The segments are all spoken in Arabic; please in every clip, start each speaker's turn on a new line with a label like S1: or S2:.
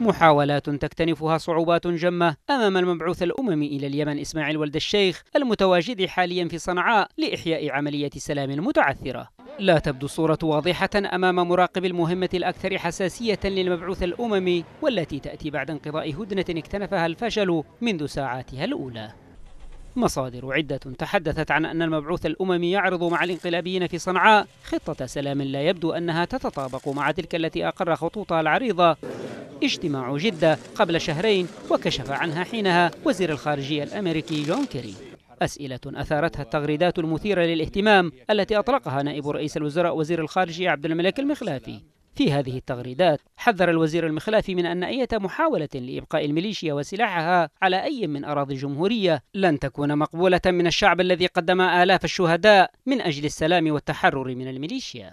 S1: محاولات تكتنفها صعوبات جمة أمام المبعوث الأممي إلى اليمن إسماعيل ولد الشيخ المتواجد حاليا في صنعاء لإحياء عملية سلام متعثرة لا تبدو الصورة واضحة أمام مراقب المهمة الأكثر حساسية للمبعوث الأممي والتي تأتي بعد انقضاء هدنة اكتنفها الفشل منذ ساعاتها الأولى مصادر عدة تحدثت عن أن المبعوث الأممي يعرض مع الانقلابيين في صنعاء خطة سلام لا يبدو أنها تتطابق مع تلك التي أقر خطوطها العريضة اجتماع جدة قبل شهرين وكشف عنها حينها وزير الخارجية الأمريكي جون كيري أسئلة أثارتها التغريدات المثيرة للاهتمام التي أطلقها نائب رئيس الوزراء وزير الخارجية عبد الملك المخلافي في هذه التغريدات حذر الوزير المخلافي من أن أي محاولة لإبقاء الميليشيا وسلاحها على أي من أراضي الجمهورية لن تكون مقبولة من الشعب الذي قدم آلاف الشهداء من أجل السلام والتحرر من الميليشيا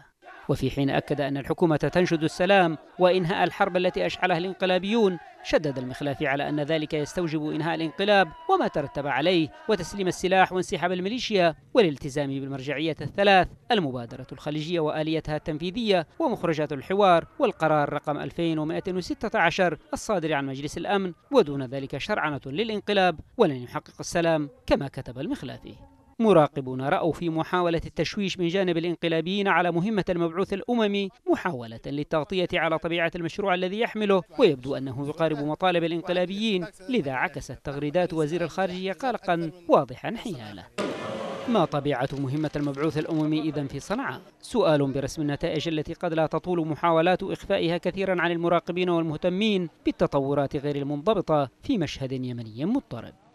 S1: وفي حين أكد أن الحكومة تنشد السلام وإنهاء الحرب التي أشعلها الانقلابيون شدد المخلافي على أن ذلك يستوجب إنهاء الانقلاب وما ترتب عليه وتسليم السلاح وانسحاب الميليشيا والالتزام بالمرجعية الثلاث المبادرة الخليجية وآليتها التنفيذية ومخرجات الحوار والقرار رقم 2116 الصادر عن مجلس الأمن ودون ذلك شرعنة للانقلاب ولن يحقق السلام كما كتب المخلافي مراقبون رأوا في محاولة التشويش من جانب الانقلابيين على مهمة المبعوث الأممي محاولة للتغطية على طبيعة المشروع الذي يحمله ويبدو أنه يقارب مطالب الانقلابيين لذا عكست تغريدات وزير الخارجية قلقا واضحا حياله ما طبيعة مهمة المبعوث الأممي إذا في صنعاء؟ سؤال برسم النتائج التي قد لا تطول محاولات إخفائها كثيرا عن المراقبين والمهتمين بالتطورات غير المنضبطة في مشهد يمني مضطرب